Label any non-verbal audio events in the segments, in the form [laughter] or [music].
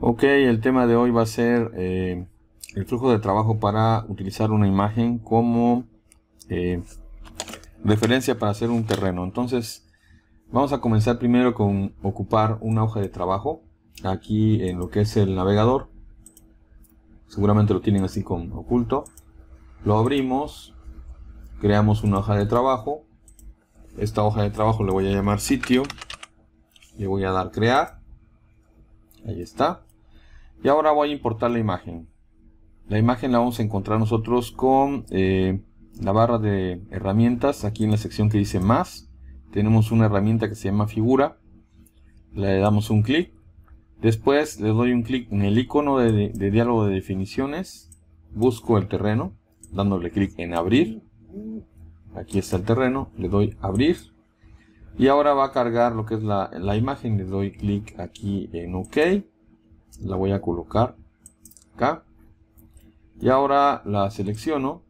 Ok, el tema de hoy va a ser eh, el flujo de trabajo para utilizar una imagen como eh, referencia para hacer un terreno. Entonces, vamos a comenzar primero con ocupar una hoja de trabajo aquí en lo que es el navegador. Seguramente lo tienen así con oculto. Lo abrimos, creamos una hoja de trabajo. Esta hoja de trabajo le voy a llamar sitio. Le voy a dar crear. Ahí está y ahora voy a importar la imagen. La imagen la vamos a encontrar nosotros con eh, la barra de herramientas. Aquí en la sección que dice más. Tenemos una herramienta que se llama figura. Le damos un clic. Después le doy un clic en el icono de, diálogo de definiciones. Busco el terreno. Dándole clic en abrir. Aquí está el terreno. Le doy abrir. Y ahora va a cargar lo que es la, la imagen. Le doy clic aquí en OK la voy a colocar acá y ahora la selecciono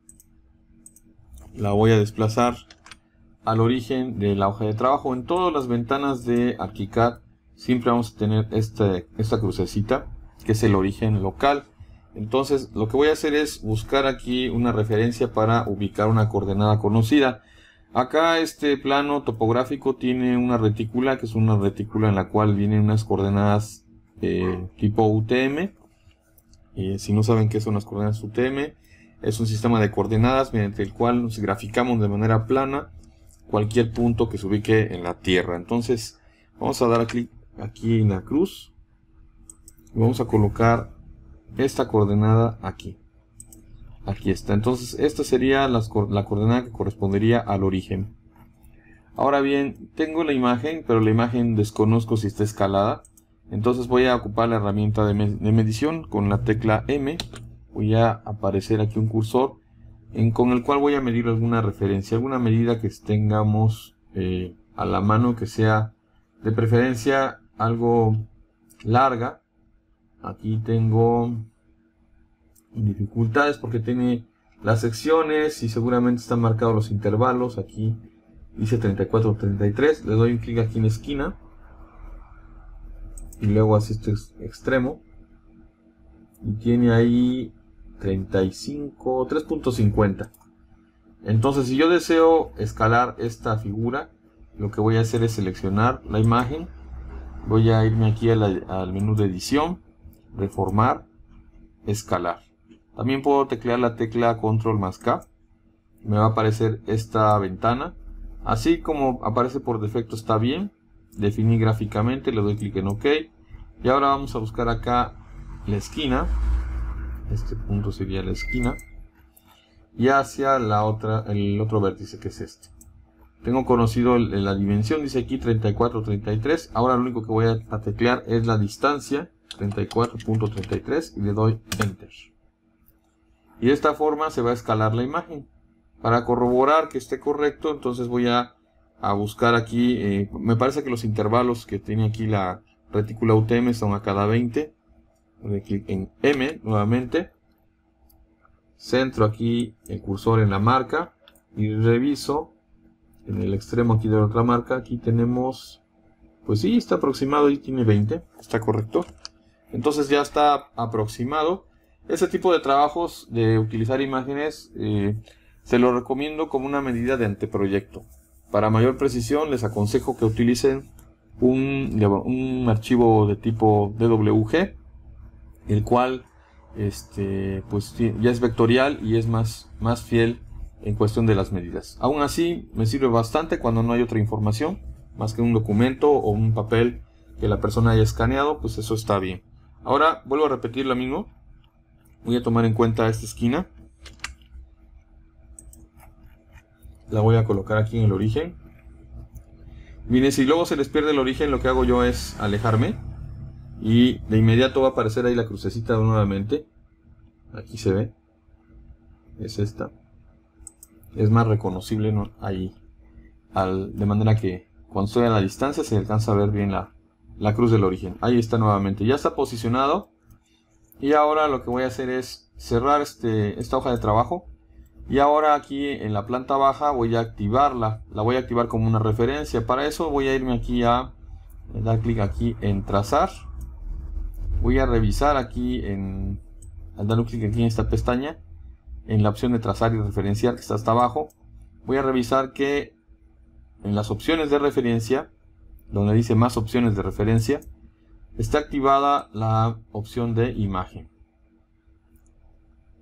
la voy a desplazar al origen de la hoja de trabajo en todas las ventanas de ArchiCAD siempre vamos a tener esta crucecita que es el origen local entonces lo que voy a hacer es buscar aquí una referencia para ubicar una coordenada conocida acá este plano topográfico tiene una retícula que es una retícula en la cual vienen unas coordenadas tipo UTM. Eh, si no saben qué son las coordenadas UTM, es un sistema de coordenadas mediante el cual nos graficamos de manera plana cualquier punto que se ubique en la Tierra. Entonces vamos a dar clic aquí en la cruz y vamos a colocar esta coordenada aquí. Aquí está. Entonces esta sería la coordenada que correspondería al origen. Ahora bien, tengo la imagen, pero la imagen desconozco si está escalada. Entonces voy a ocupar la herramienta de, medición con la tecla M. Voy a aparecer aquí un cursor con el cual voy a medir alguna referencia, alguna medida que tengamos eh, a la mano que sea de preferencia algo larga. Aquí tengo dificultades porque tiene las secciones y seguramente están marcados los intervalos. Aquí dice 34-33. Le doy un clic aquí en esquina y luego así este extremo y tiene ahí 35, 3.50. Entonces, si yo deseo escalar esta figura, lo que voy a hacer es seleccionar la imagen. Voy a irme aquí al menú de edición, reformar, escalar. También puedo teclear la tecla control más K. Me va a aparecer esta ventana. Así como aparece por defecto está bien, definí gráficamente, le doy clic en OK. Y ahora vamos a buscar acá la esquina. Este punto sería la esquina. Y hacia la otra, el otro vértice que es este. Tengo conocido la dimensión, dice aquí 34, 33. Ahora lo único que voy a teclear es la distancia, 34.33, y le doy Enter. Y de esta forma se va a escalar la imagen. Para corroborar que esté correcto, entonces voy a a buscar aquí, eh, me parece que los intervalos que tiene aquí la retícula UTM son a cada 20. Le clic en M nuevamente. Centro aquí el cursor en la marca y reviso en el extremo aquí de la otra marca. Aquí tenemos, pues sí, está aproximado y tiene 20, está correcto. Entonces ya está aproximado. ese tipo de trabajos de utilizar imágenes eh, se lo recomiendo como una medida de anteproyecto. Para mayor precisión les aconsejo que utilicen un, un archivo de tipo DWG, el cual este, pues, ya es vectorial y es más, más fiel en cuestión de las medidas. Aún así me sirve bastante cuando no hay otra información, más que un documento o un papel que la persona haya escaneado, pues eso está bien. Ahora vuelvo a repetir lo mismo. Voy a tomar en cuenta esta esquina la voy a colocar aquí en el origen. Miren, si luego se les pierde el origen, lo que hago yo es alejarme. Y de inmediato va a aparecer ahí la crucecita nuevamente. Aquí se ve. Es esta. Es más reconocible ahí. Al, de manera que cuando estoy a la distancia se alcanza a ver bien la, la cruz del origen. Ahí está nuevamente. Ya está posicionado. Y ahora lo que voy a hacer es cerrar este, esta hoja de trabajo. Y ahora aquí en la planta baja voy a activarla. La voy a activar como una referencia. Para eso voy a irme aquí a eh, dar clic aquí en trazar. Voy a revisar aquí en al dar un clic aquí en esta pestaña en la opción de trazar y referenciar que está hasta abajo. Voy a revisar que en las opciones de referencia, donde dice más opciones de referencia, está activada la opción de imagen.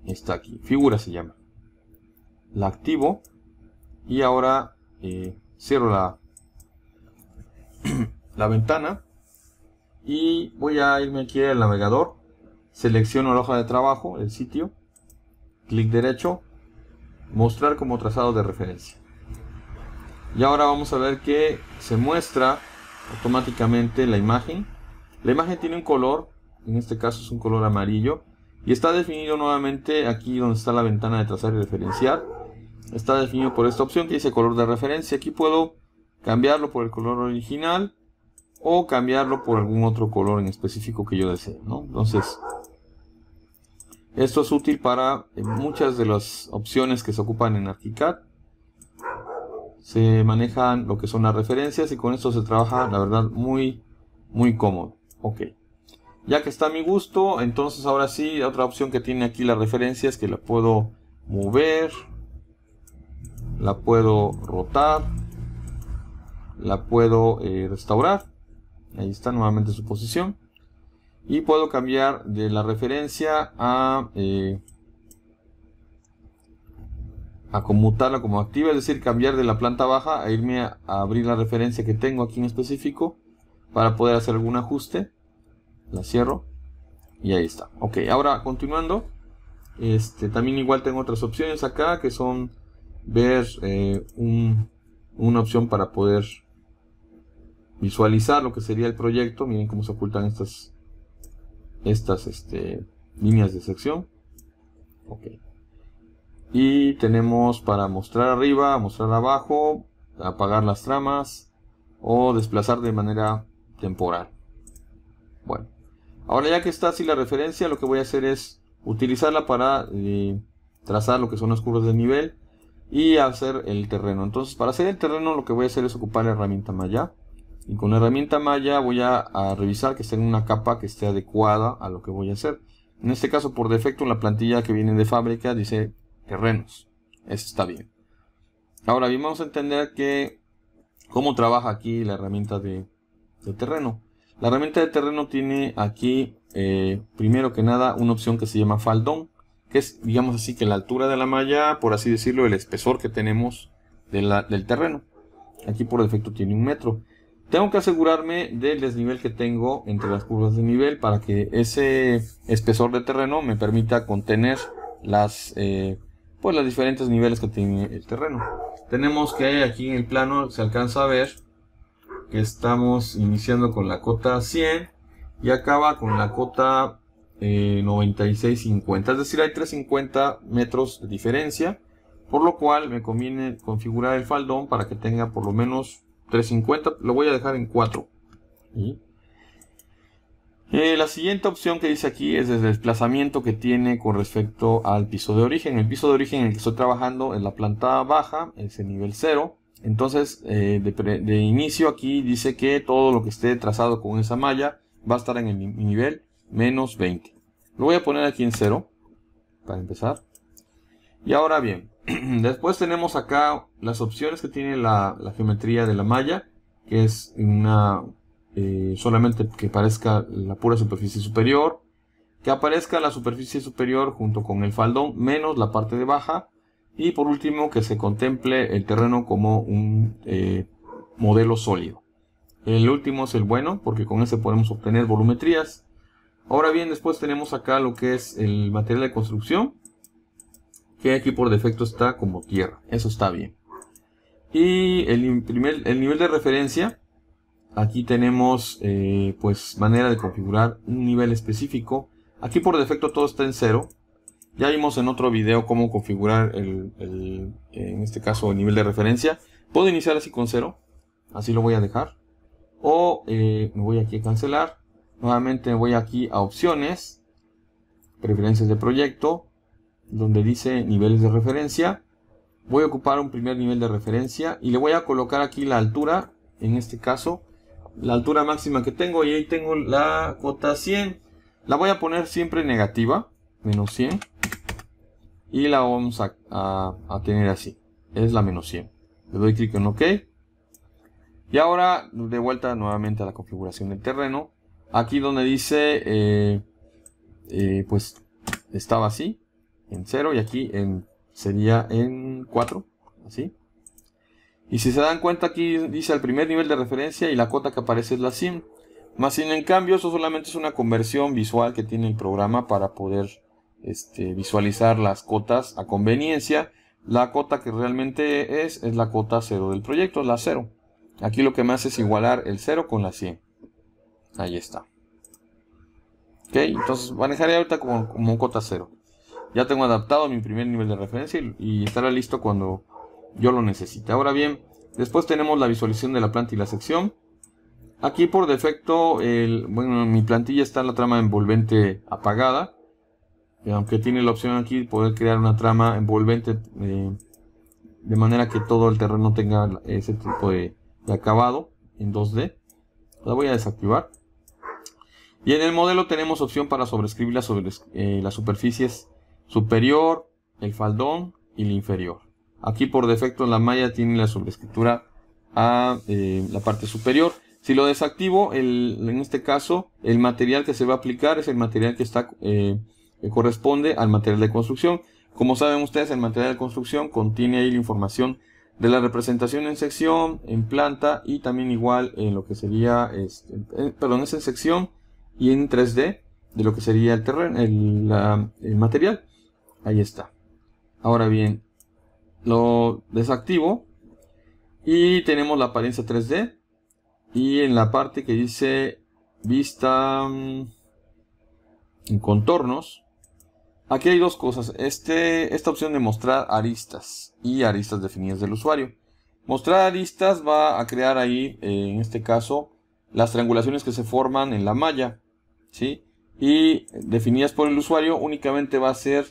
Está aquí, figura se llama la activo y ahora eh, cierro la, [clears throat] la ventana y voy a irme aquí al navegador selecciono la hoja de trabajo, el sitio clic derecho mostrar como trazado de referencia y ahora vamos a ver que se muestra automáticamente la imagen la imagen tiene un color en este caso es un color amarillo y está definido nuevamente aquí donde está la ventana de trazar y referenciar está definido por esta opción que dice color de referencia. Aquí puedo cambiarlo por el color original o cambiarlo por algún otro color en específico que yo desee. Entonces, esto es útil para eh, muchas de las opciones que se ocupan en ArchiCAD. Se manejan lo que son las referencias y con esto se trabaja, la verdad, muy, muy cómodo. Ok. Ya que está a mi gusto, entonces ahora sí, otra opción que tiene aquí la referencia es que la puedo mover, la puedo rotar, la puedo eh, restaurar, ahí está nuevamente su posición, y puedo cambiar de la referencia a, eh, a conmutarla como activa, es decir, cambiar de la planta baja a irme a, abrir la referencia que tengo aquí en específico para poder hacer algún ajuste, la cierro y ahí está. Ok, ahora continuando, este, también igual tengo otras opciones acá que son ver eh, una opción para poder visualizar lo que sería el proyecto. Miren cómo se ocultan estas, estas este, líneas de sección. Y tenemos para mostrar arriba, mostrar abajo, apagar las tramas o desplazar de manera temporal. Bueno, ahora ya que está así la referencia, lo que voy a hacer es utilizarla para eh, trazar lo que son las curvas de nivel y hacer el terreno. Entonces, para hacer el terreno lo que voy a hacer es ocupar la herramienta malla. Y con la herramienta malla voy a, revisar que esté en una capa que esté adecuada a lo que voy a hacer. En este caso, por defecto, en la plantilla que viene de fábrica dice terrenos. Eso está bien. Ahora bien, vamos a entender que cómo trabaja aquí la herramienta de, terreno. La herramienta de terreno tiene aquí, eh, primero que nada, una opción que se llama faldón es, digamos así, que la altura de la malla, por así decirlo, el espesor que tenemos de la, del terreno. Aquí por defecto tiene un metro. Tengo que asegurarme del desnivel que tengo entre las curvas de nivel para que ese espesor de terreno me permita contener las, eh, pues los diferentes niveles que tiene el terreno. Tenemos que aquí en el plano se alcanza a ver que estamos iniciando con la cota 100 y acaba con la cota 96.50. Eh, es decir, hay 350 metros de diferencia. Por lo cual me conviene configurar el faldón para que tenga por lo menos 350. Lo voy a dejar en 4. Eh, la siguiente opción que dice aquí es el desplazamiento que tiene con respecto al piso de origen. El piso de origen en el que estoy trabajando en la planta baja, es el nivel 0. Entonces, eh, de, de, inicio aquí dice que todo lo que esté trazado con esa malla va a estar en el nivel menos 20. Lo voy a poner aquí en 0, para empezar. Y ahora bien, [clears throat] después tenemos acá las opciones que tiene la, geometría de la malla, que es una eh, solamente que parezca la pura superficie superior, que aparezca la superficie superior junto con el faldón menos la parte de baja, y por último que se contemple el terreno como un eh, modelo sólido. El último es el bueno, porque con ese podemos obtener volumetrías, Ahora bien, después tenemos acá lo que es el material de construcción, que aquí por defecto está como tierra, eso está bien. Y el, el nivel de referencia, aquí tenemos eh, pues manera de configurar un nivel específico. Aquí por defecto todo está en cero. Ya vimos en otro video cómo configurar el, en este caso el nivel de referencia. Puedo iniciar así con cero, así lo voy a dejar. O eh, me voy aquí a cancelar Nuevamente voy aquí a opciones, preferencias de proyecto, donde dice niveles de referencia. Voy a ocupar un primer nivel de referencia y le voy a colocar aquí la altura, en este caso, la altura máxima que tengo y ahí tengo la cota 100. La voy a poner siempre negativa, menos 100. Y la vamos a, tener así, es la menos 100. Le doy clic en OK. Y ahora de vuelta nuevamente a la configuración del terreno. Aquí donde dice, eh, eh, pues estaba así, en 0 y aquí en, sería en 4, así. Y si se dan cuenta aquí dice el primer nivel de referencia y la cota que aparece es la SIM. Más sin en cambio, eso solamente es una conversión visual que tiene el programa para poder este, visualizar las cotas a conveniencia. La cota que realmente es, es la cota 0 del proyecto, la 0. Aquí lo que me hace es igualar el 0 con la 100. Ahí está. Ok, entonces manejaré ahorita como, como un cota cero. Ya tengo adaptado mi primer nivel de referencia y, estará listo cuando yo lo necesite. Ahora bien, después tenemos la visualización de la planta y la sección. Aquí por defecto, el, bueno, mi plantilla está la trama envolvente apagada. Aunque tiene la opción aquí poder crear una trama envolvente eh, de manera que todo el terreno tenga ese tipo de acabado en 2D. La voy a desactivar. Y en el modelo tenemos opción para sobreescribir eh, las, superficies superior, el faldón y el inferior. Aquí por defecto la malla tiene la sobrescritura a eh, la parte superior. Si lo desactivo, en este caso, el material que se va a aplicar es el material que, está, eh, corresponde al material de construcción. Como saben ustedes, el material de construcción contiene ahí la información de la representación en sección, en planta y también igual en lo que sería, este, perdón, es en sección y en 3D de lo que sería el terreno, el, material. Ahí está. Ahora bien, lo desactivo y tenemos la apariencia 3D y en la parte que dice vista mm, en contornos aquí hay dos cosas este, esta opción de mostrar aristas y aristas definidas del usuario mostrar aristas va a crear ahí eh, en este caso las triangulaciones que se forman en la malla y definidas por el usuario únicamente va a ser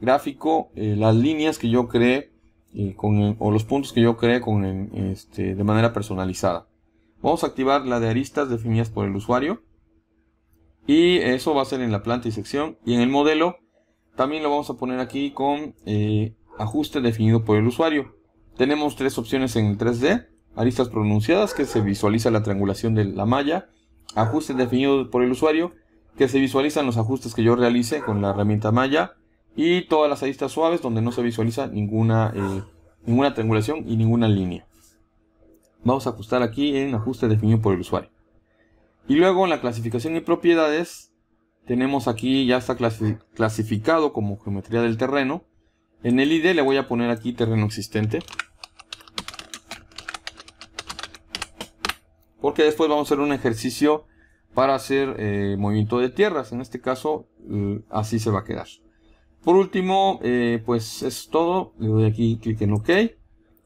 gráfico eh, las líneas que yo cree eh, o los puntos que yo cree con, este, de manera personalizada. Vamos a activar la de aristas definidas por el usuario. Y eso va a ser en la planta y sección. Y en el modelo también lo vamos a poner aquí con eh, ajuste definido por el usuario. Tenemos tres opciones en el 3D. Aristas pronunciadas que se visualiza la triangulación de la malla. Ajuste definido por el usuario que se visualizan los ajustes que yo realice con la herramienta malla. y todas las aristas suaves donde no se visualiza ninguna, eh, ninguna triangulación y ninguna línea. Vamos a ajustar aquí en ajuste definido por el usuario. Y luego en la clasificación y propiedades tenemos aquí ya está clasificado como geometría del terreno. En el ID le voy a poner aquí terreno existente. Porque después vamos a hacer un ejercicio para hacer eh, movimiento de tierras. En este caso, eh, así se va a quedar. Por último, eh, pues es todo. Le doy aquí clic en OK.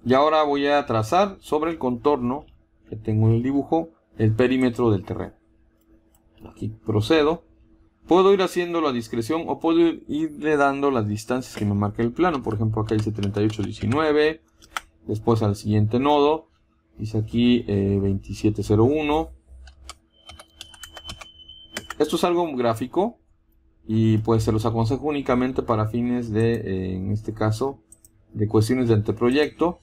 Y ahora voy a trazar sobre el contorno que tengo en el dibujo el perímetro del terreno. Aquí procedo. Puedo ir haciéndolo a discreción o puedo irle dando las distancias que me marca el plano. Por ejemplo, acá dice 38, 19. Después al siguiente nodo dice aquí 2701. Esto es algo gráfico y pues se los aconsejo únicamente para fines de, eh, en este caso, de cuestiones de anteproyecto.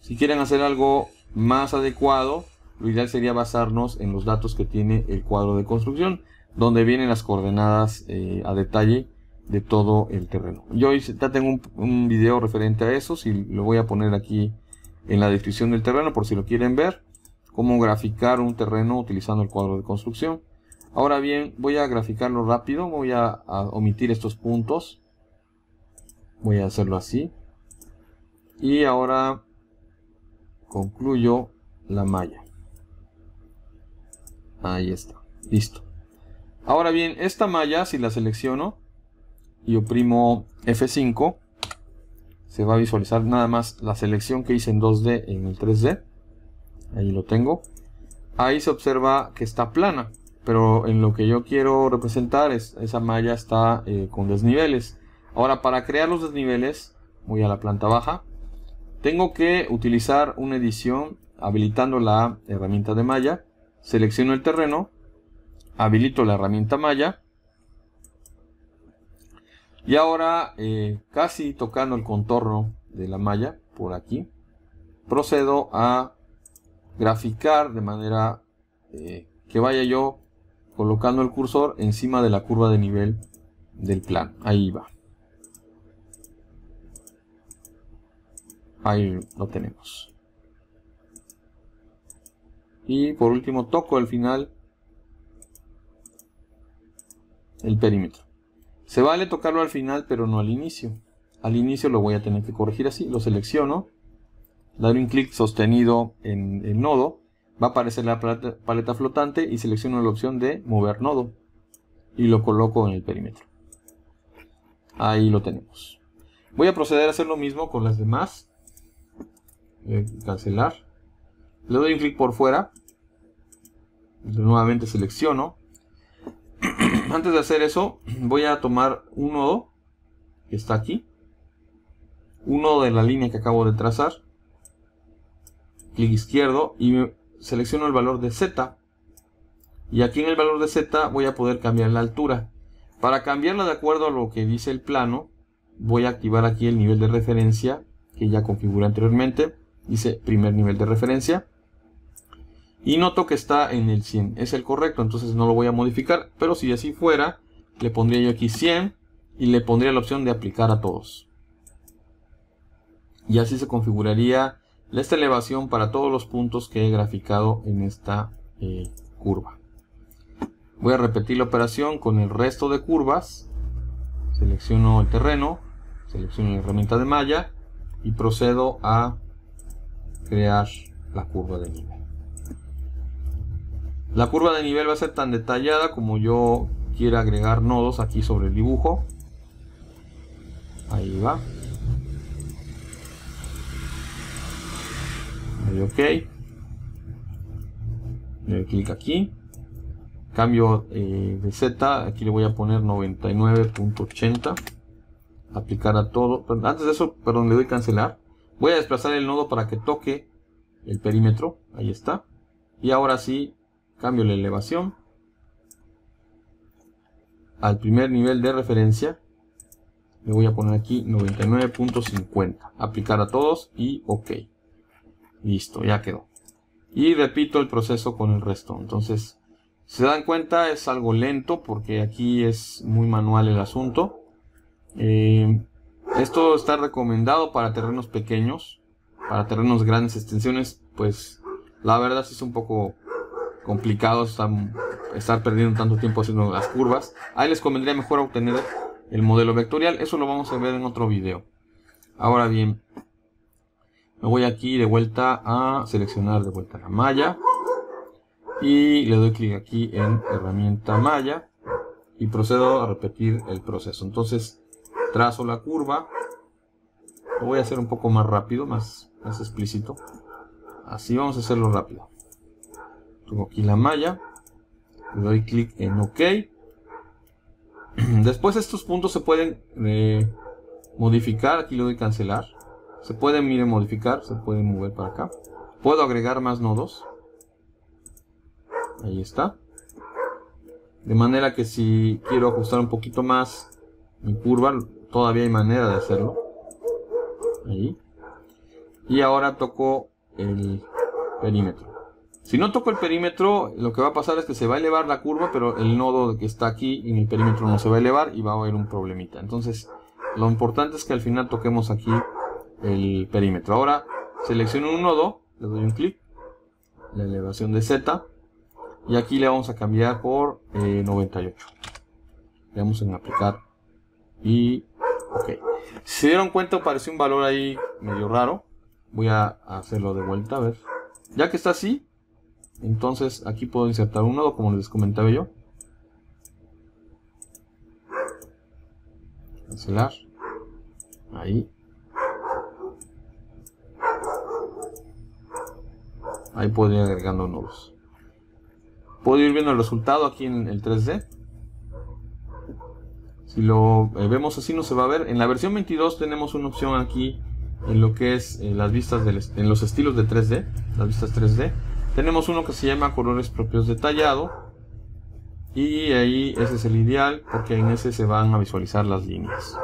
Si quieren hacer algo más adecuado, lo ideal sería basarnos en los datos que tiene el cuadro de construcción, donde vienen las coordenadas eh, a detalle de todo el terreno. Yo ya tengo un, un video referente a eso, si lo voy a poner aquí en la descripción del terreno por si lo quieren ver, cómo graficar un terreno utilizando el cuadro de construcción. Ahora bien, voy a graficarlo rápido, voy a, omitir estos puntos. Voy a hacerlo así. Y ahora concluyo la malla. Ahí está, listo. Ahora bien, esta malla, si la selecciono y oprimo F5, se va a visualizar nada más la selección que hice en 2D en el 3D. Ahí lo tengo. Ahí se observa que está plana pero en lo que yo quiero representar es, esa malla está eh, con desniveles. Ahora, para crear los desniveles, voy a la planta baja. Tengo que utilizar una edición habilitando la herramienta de malla. Selecciono el terreno, habilito la herramienta malla. Y ahora, eh, casi tocando el contorno de la malla, por aquí, procedo a graficar de manera eh, que vaya yo colocando el cursor encima de la curva de nivel del plan. Ahí va. Ahí lo tenemos. Y por último toco al final el perímetro. Se vale tocarlo al final, pero no al inicio. Al inicio lo voy a tener que corregir así. Lo selecciono. Dar un clic sostenido en el nodo Va a aparecer la paleta flotante y selecciono la opción de mover nodo y lo coloco en el perímetro. Ahí lo tenemos. Voy a proceder a hacer lo mismo con las demás. cancelar. Le doy un clic por fuera. Nuevamente selecciono. [clears throat] Antes de hacer eso, [clears throat] voy a tomar un nodo que está aquí. Un nodo de la línea que acabo de trazar. Clic izquierdo y me selecciono el valor de Z y aquí en el valor de Z voy a poder cambiar la altura. Para cambiarla de acuerdo a lo que dice el plano, voy a activar aquí el nivel de referencia que ya configuré anteriormente. Dice primer nivel de referencia. Y noto que está en el 100. Es el correcto, entonces no lo voy a modificar. Pero si así fuera, le pondría yo aquí 100 y le pondría la opción de aplicar a todos. Y así se configuraría esta elevación para todos los puntos que he graficado en esta eh, curva. Voy a repetir la operación con el resto de curvas. Selecciono el terreno, selecciono la herramienta de malla y procedo a crear la curva de nivel. La curva de nivel va a ser tan detallada como yo quiera agregar nodos aquí sobre el dibujo. Ahí va. doy OK. Le doy clic aquí. Cambio eh, de Z, aquí le voy a poner 99.80. Aplicar a todo. antes de eso, perdón, le doy cancelar. Voy a desplazar el nodo para que toque el perímetro. Ahí está. Y ahora sí, cambio la elevación al primer nivel de referencia le voy a poner aquí 99.50 aplicar a todos y ok Listo, ya quedó. Y repito el proceso con el resto. Entonces, se dan cuenta, es algo lento porque aquí es muy manual el asunto. Eh, esto está recomendado para terrenos pequeños. Para terrenos grandes extensiones, pues la verdad sí es un poco complicado estar perdiendo tanto tiempo haciendo las curvas. Ahí les convendría mejor obtener el modelo vectorial. Eso lo vamos a ver en otro video. Ahora bien, me voy aquí de vuelta a seleccionar de vuelta la malla y le doy clic aquí en herramienta malla y procedo a repetir el proceso entonces trazo la curva lo voy a hacer un poco más rápido más, más explícito así vamos a hacerlo rápido tengo aquí la malla le doy clic en ok [clears throat] después estos puntos se pueden eh, modificar aquí le doy cancelar se puede modificar, se puede mover para acá. Puedo agregar más nodos. Ahí está. De manera que si quiero ajustar un poquito más mi curva, todavía hay manera de hacerlo. Ahí. Y ahora toco el perímetro. Si no toco el perímetro, lo que va a pasar es que se va a elevar la curva, pero el nodo que está aquí en el perímetro no se va a elevar y va a haber un problemita. Entonces, lo importante es que al final toquemos aquí el perímetro. Ahora selecciono un nodo, le doy un clic, la elevación de Z y aquí le vamos a cambiar por 98. Eh, le damos en aplicar y ok. Si se dieron cuenta apareció un valor ahí medio raro. Voy a hacerlo de vuelta, a ver. Ya que está así, entonces aquí puedo insertar un nodo como les comentaba yo. Cancelar. Ahí. Ahí puedo ir agregando nudos. Puedo ir viendo el resultado aquí en el 3D. Si lo eh, vemos así no se va a ver. En la versión 22 tenemos una opción aquí en lo que es eh, las vistas en los estilos de 3D, las vistas 3D. Tenemos uno que se llama colores propios detallado y ahí ese es el ideal porque en ese se van a visualizar las líneas.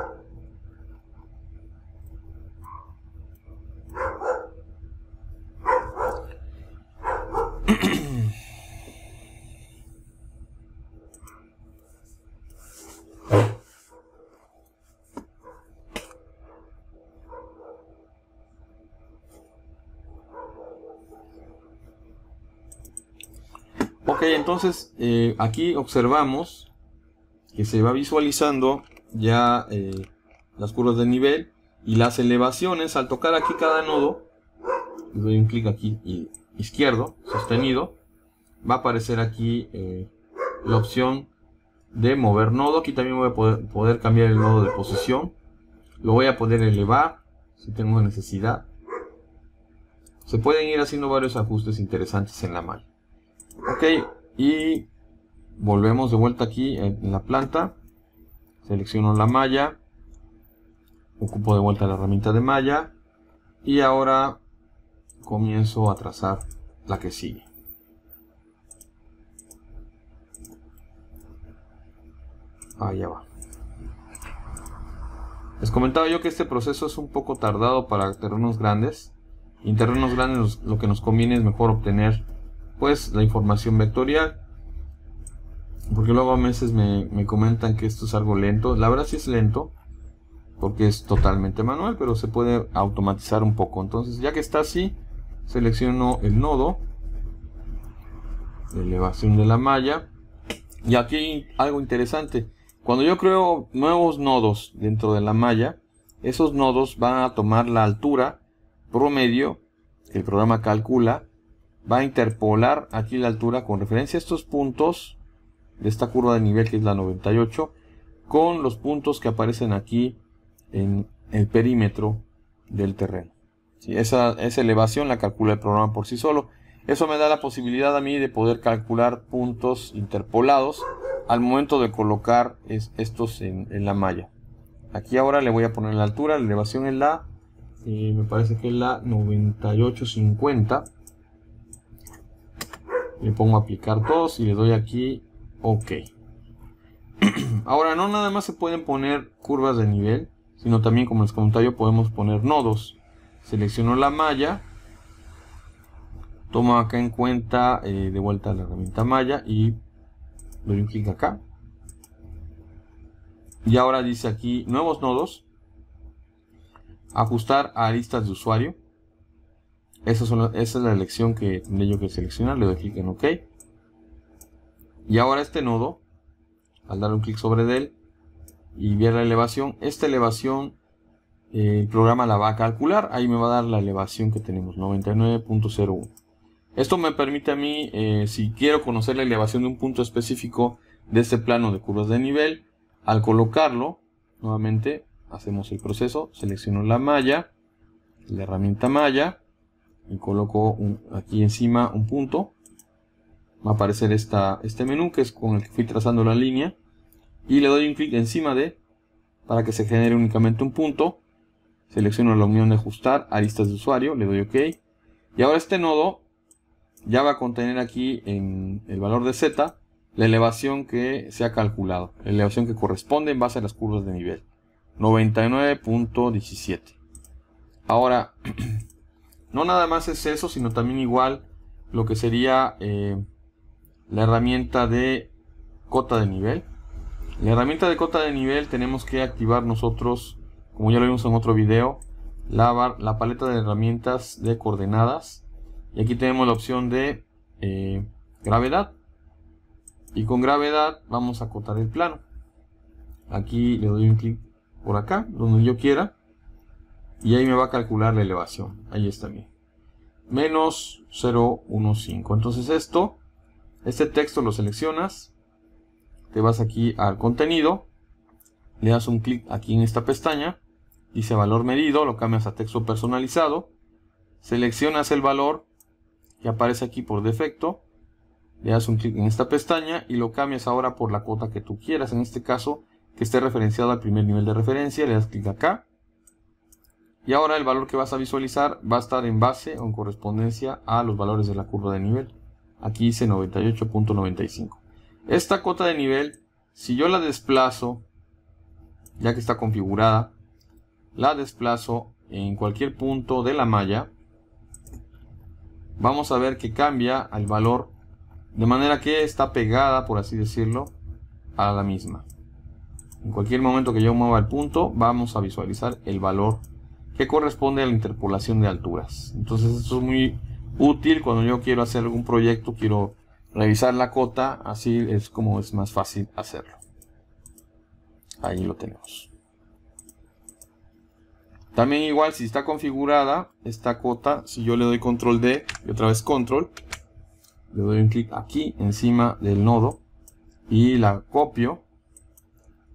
Entonces, eh, aquí observamos que se va visualizando ya eh, las curvas de nivel y las elevaciones. Al tocar aquí cada nodo, le doy un clic aquí y izquierdo, sostenido, va a aparecer aquí eh, la opción de mover nodo. Aquí también voy a poder, cambiar el nodo de posición. Lo voy a poder elevar si tengo necesidad. Se pueden ir haciendo varios ajustes interesantes en la malla. Ok, y volvemos de vuelta aquí en la planta selecciono la malla ocupo de vuelta la herramienta de malla y ahora comienzo a trazar la que sigue allá va les comentaba yo que este proceso es un poco tardado para terrenos grandes y en terrenos grandes lo que nos conviene es mejor obtener pues la información vectorial. Porque luego a veces me, comentan que esto es algo lento. La verdad sí es lento, porque es totalmente manual, pero se puede automatizar un poco. Entonces, ya que está así, selecciono el nodo, elevación de la malla. Y aquí algo interesante. Cuando yo creo nuevos nodos dentro de la malla, esos nodos van a tomar la altura promedio que el programa calcula va a interpolar aquí la altura con referencia a estos puntos de esta curva de nivel que es la 98 con los puntos que aparecen aquí en el perímetro del terreno. Esa, esa elevación la calcula el programa por sí solo. Eso me da la posibilidad a mí de poder calcular puntos interpolados al momento de colocar estos en, la malla. Aquí ahora le voy a poner la altura, la elevación es la, eh, me parece que es la 9850 le pongo aplicar todos y le doy aquí ok [clears throat] ahora no nada más se pueden poner curvas de nivel sino también como les comentaba yo podemos poner nodos selecciono la malla tomo acá en cuenta eh, de vuelta la herramienta malla y doy un clic acá y ahora dice aquí nuevos nodos ajustar a listas de usuario esa es, la elección que tendré yo que seleccionar. Le doy clic en OK. Y ahora este nodo, al dar un clic sobre él y ver la elevación, esta elevación el eh, programa la va a calcular. Ahí me va a dar la elevación que tenemos, 99.01. Esto me permite a mí, eh, si quiero conocer la elevación de un punto específico de este plano de curvas de nivel, al colocarlo, nuevamente hacemos el proceso, selecciono la malla, la herramienta malla, y coloco aquí encima un punto va a aparecer este menú que es con el que fui trazando la línea y le doy un clic encima de para que se genere únicamente un punto selecciono la unión de ajustar aristas de usuario, le doy ok y ahora este nodo ya va a contener aquí en el valor de z la elevación que se ha calculado la elevación que corresponde en base a las curvas de nivel 99.17 ahora [clears throat] No nada más es eso, sino también igual lo que sería eh, la herramienta de cota de nivel. La herramienta de cota de nivel tenemos que activar nosotros, como ya lo vimos en otro video, la, la paleta de herramientas de coordenadas. Y aquí tenemos la opción de eh, gravedad. Y con gravedad vamos a acotar el plano. Aquí le doy un clic por acá, donde yo quiera y ahí me va a calcular la elevación. Ahí está bien. Menos 0,15. Entonces esto, este texto lo seleccionas, te vas aquí al contenido, le das un clic aquí en esta pestaña, dice valor medido, lo cambias a texto personalizado, seleccionas el valor que aparece aquí por defecto, le das un clic en esta pestaña y lo cambias ahora por la cuota que tú quieras, en este caso que esté referenciado al primer nivel de referencia, le das clic acá, y ahora el valor que vas a visualizar va a estar en base o en correspondencia a los valores de la curva de nivel. Aquí hice 98.95. Esta cota de nivel, si yo la desplazo, ya que está configurada, la desplazo en cualquier punto de la malla, vamos a ver que cambia el valor de manera que está pegada, por así decirlo, a la misma. En cualquier momento que yo mueva el punto, vamos a visualizar el valor que corresponde a la interpolación de alturas. Entonces esto es muy útil cuando yo quiero hacer algún proyecto, quiero revisar la cota, así es como es más fácil hacerlo. Ahí lo tenemos. También igual si está configurada esta cota, si yo le doy control D y otra vez control, le doy un clic aquí encima del nodo y la copio.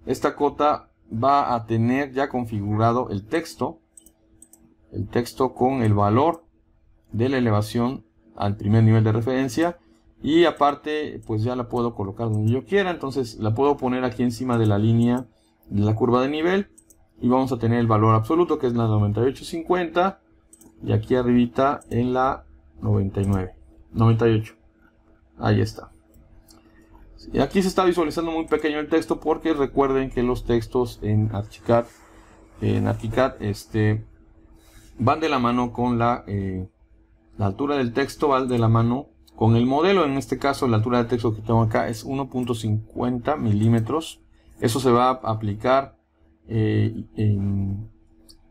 Esta cota va a tener ya configurado el texto el texto con el valor de la elevación al primer nivel de referencia y aparte pues ya la puedo colocar donde yo quiera entonces la puedo poner aquí encima de la línea de la curva de nivel y vamos a tener el valor absoluto que es la 9850 y aquí arribita en la 99 98 ahí está y aquí se está visualizando muy pequeño el texto porque recuerden que los textos en ArchiCAD en ArchiCAD este van de la mano con eh, la, altura del texto, van de la mano con el modelo. En este caso, la altura del texto que tengo acá es 1.50 milímetros. Eso se va a aplicar eh,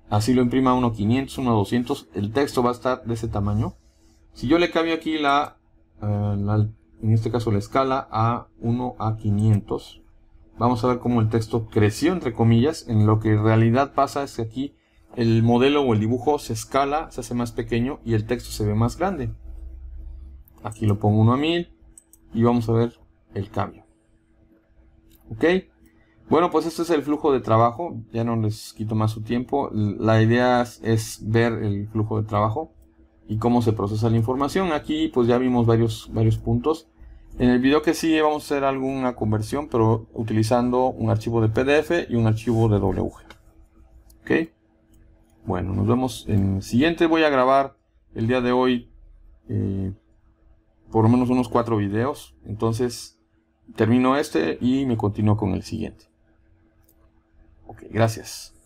así lo imprima 1.500, 1.200. El texto va a estar de ese tamaño. Si yo le cambio aquí la, eh, la en este caso la escala a 1 a 500, vamos a ver cómo el texto creció entre comillas. En lo que en realidad pasa es que aquí el modelo o el dibujo se escala, se hace más pequeño y el texto se ve más grande. Aquí lo pongo 1 a 1000 y vamos a ver el cambio. ¿Ok? Bueno, pues este es el flujo de trabajo. Ya no les quito más su tiempo. La idea es ver el flujo de trabajo y cómo se procesa la información. Aquí pues ya vimos varios, varios puntos. En el video que sigue vamos a hacer alguna conversión, pero utilizando un archivo de PDF y un archivo de WG. ¿Ok? Bueno, nos vemos en el siguiente. Voy a grabar el día de hoy eh, por lo menos unos cuatro videos. Entonces termino este y me continúo con el siguiente. Ok, gracias.